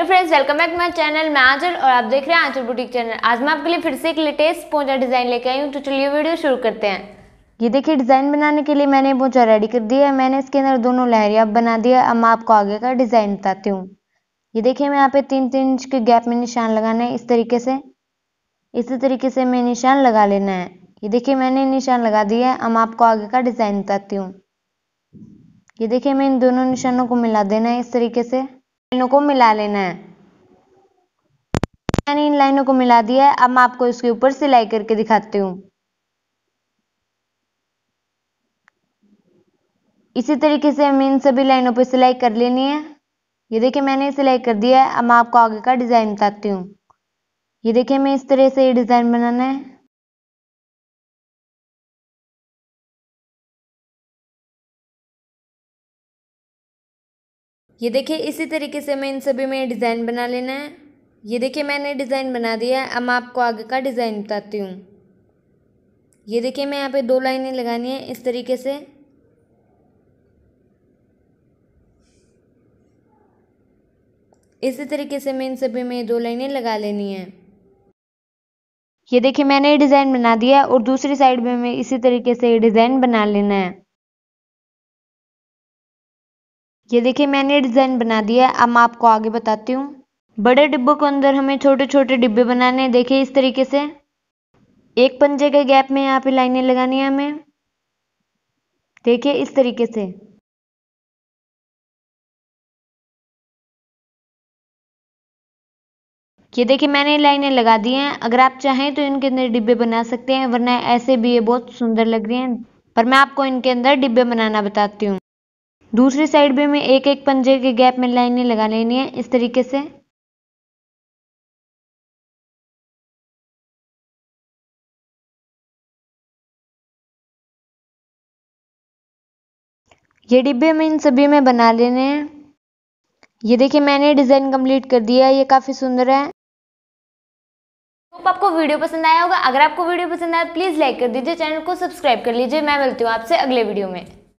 hello friends welcome back my channel मैं आंचल और आप देख रहे हैं आंचल बुटीक चैनल आज मैं आपके लिए फिर से एक लेटेस्ट पोचा डिज़ाइन लेके आई हूँ तो चलिए वीडियो शुरू करते हैं ये देखिए डिज़ाइन बनाने के लिए मैंने पोचा रेडी कर दिया है मैंने इसके अंदर दोनों लहरिया बना दिया अब मैं आपको आगे का डिज़ाइन बताती हूँ ये देखिए मैं यहाँ पे तीन तीन इंच के गैप में निशान लगाना है इस तरीके से इसी तरीके से मैं निशान लगा लेना है ये देखिए मैंने निशान लगा दिया है अब आपको आगे का डिज़ाइन बताती हूँ ये देखिए मैं इन दोनों निशानों को मिला देना है इस तरीके से लाइनों को मिला लेना है मैंने इन लाइनों को मिला दिया है अब मैं आपको इसके ऊपर सिलाई करके दिखाती हूँ इसी तरीके से हमें इन सभी लाइनों पर सिलाई कर लेनी है ये देखिए मैंने सिलाई कर दिया है अब मैं आपको आगे का डिज़ाइन बताती हूँ ये देखिए मैं इस तरह से ये डिज़ाइन बनाना है ये देखिए इसी तरीके से मैं इन सभी में डिज़ाइन बना लेना है ये देखिए मैंने डिज़ाइन बना दिया है अब मैं आपको आगे का डिज़ाइन बताती हूँ ये देखिए मैं यहाँ पे दो लाइनें लगानी है इस तरीके से इसी तरीके से मैं इन सभी में दो लाइनें लगा लेनी है ये देखिए मैंने डिज़ाइन बना दिया और दूसरी साइड में मैं इसी तरीके से डिज़ाइन बना लेना है ये देखिए मैंने डिज़ाइन बना दिया है अब मैं आपको आगे बताती हूँ बड़े डिब्बों के अंदर हमें छोटे छोटे डिब्बे बनाने हैं देखिए इस तरीके से एक पंजे के गैप में यहाँ पे लाइनें लगानी है हमें देखिए इस तरीके से ये देखिए मैंने लाइनें लगा दी हैं अगर आप चाहें तो इनके अंदर डिब्बे बना सकते हैं वरना ऐसे भी ये बहुत सुंदर लग रही हैं पर मैं आपको इनके अंदर डिब्बे बनाना बताती हूँ दूसरी साइड भी हमें एक एक पंजे के गैप में लाइनें लगा लेनी है इस तरीके से ये डिब्बे हमें इन सभी में बना लेने हैं ये देखिए मैंने डिज़ाइन कंप्लीट कर दिया है ये काफ़ी सुंदर है होप आपको वीडियो पसंद आया होगा अगर आपको वीडियो पसंद आया प्लीज़ लाइक कर दीजिए चैनल को सब्सक्राइब कर लीजिए मैं मिलती हूँ आपसे अगले वीडियो में